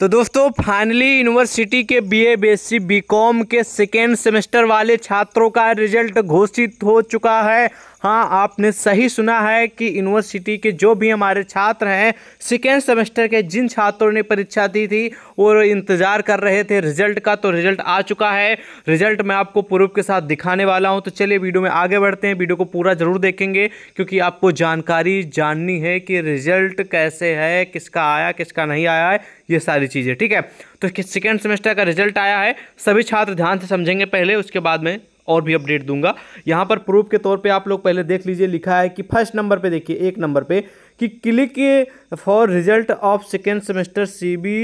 तो दोस्तों finally university के बीए बीएससी बीकॉम के सेकेंड सेमेस्टर वाले छात्रों का रिजल्ट घोषित हो चुका है हाँ आपने सही सुना है कि यूनिवर्सिटी के जो भी हमारे छात्र हैं सेकेंड सेमेस्टर के जिन छात्रों ने परीक्षा दी थी वो इंतज़ार कर रहे थे रिजल्ट का तो रिजल्ट आ चुका है रिजल्ट मैं आपको प्रूफ के साथ दिखाने वाला हूँ तो चलिए वीडियो में आगे बढ़ते हैं वीडियो को पूरा ज़रूर देखेंगे क्योंकि आपको जानकारी जाननी है कि रिजल्ट कैसे है किसका आया किसका नहीं आया है ये सारी चीज़ें ठीक है तो सेकेंड सेमेस्टर का रिजल्ट आया है सभी छात्र ध्यान से समझेंगे पहले उसके बाद में और भी अपडेट दूंगा यहाँ पर प्रूफ के तौर पे आप लोग पहले देख लीजिए लिखा है कि फर्स्ट नंबर पे देखिए एक नंबर पे कि click for result of second semester C B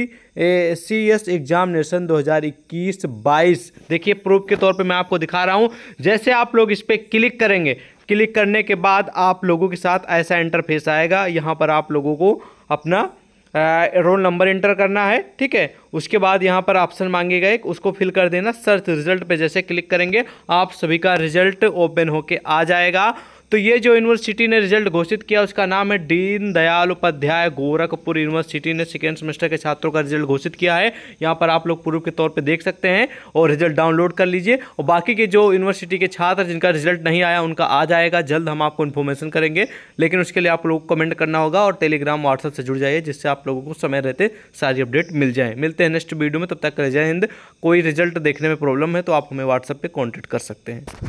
C S examination 2021-22 देखिए प्रूफ के तौर पे मैं आपको दिखा रहा हूँ जैसे आप लोग इस पर क्लिक करेंगे क्लिक करने के बाद आप लोगों के साथ ऐसा इंटरफेस आएगा यहाँ पर आप लोगों को अपना रोल नंबर इंटर करना है ठीक है उसके बाद यहाँ पर ऑप्शन मांगेगा एक उसको फिल कर देना सर्च रिजल्ट पे जैसे क्लिक करेंगे आप सभी का रिजल्ट ओपन होके आ जाएगा तो ये जो यूनिवर्सिटी ने रिजल्ट घोषित किया उसका नाम है दीन दयाल उपाध्याय गोरखपुर यूनिवर्सिटी ने सेकेंड सेमेस्टर के छात्रों का रिजल्ट घोषित किया है यहाँ पर आप लोग प्रूफ के तौर पर देख सकते हैं और रिजल्ट डाउनलोड कर लीजिए और बाकी के जो यूनिवर्सिटी के छात्र जिनका रिजल्ट नहीं आया उनका आ जाएगा जल्द हम आपको इन्फॉर्मेशन करेंगे लेकिन उसके लिए आप लोग कमेंट करना होगा और टेलीग्राम व्हाट्सएप से जुड़ जाइए जिससे आप लोगों को समय रहते सारी अपडेट मिल जाए मिलते हैं नेक्स्ट वीडियो में तब तक जय हिंद कोई रिजल्ट देखने में प्रॉब्लम है तो आप हमें व्हाट्सएप पर कॉन्टैक्ट कर सकते हैं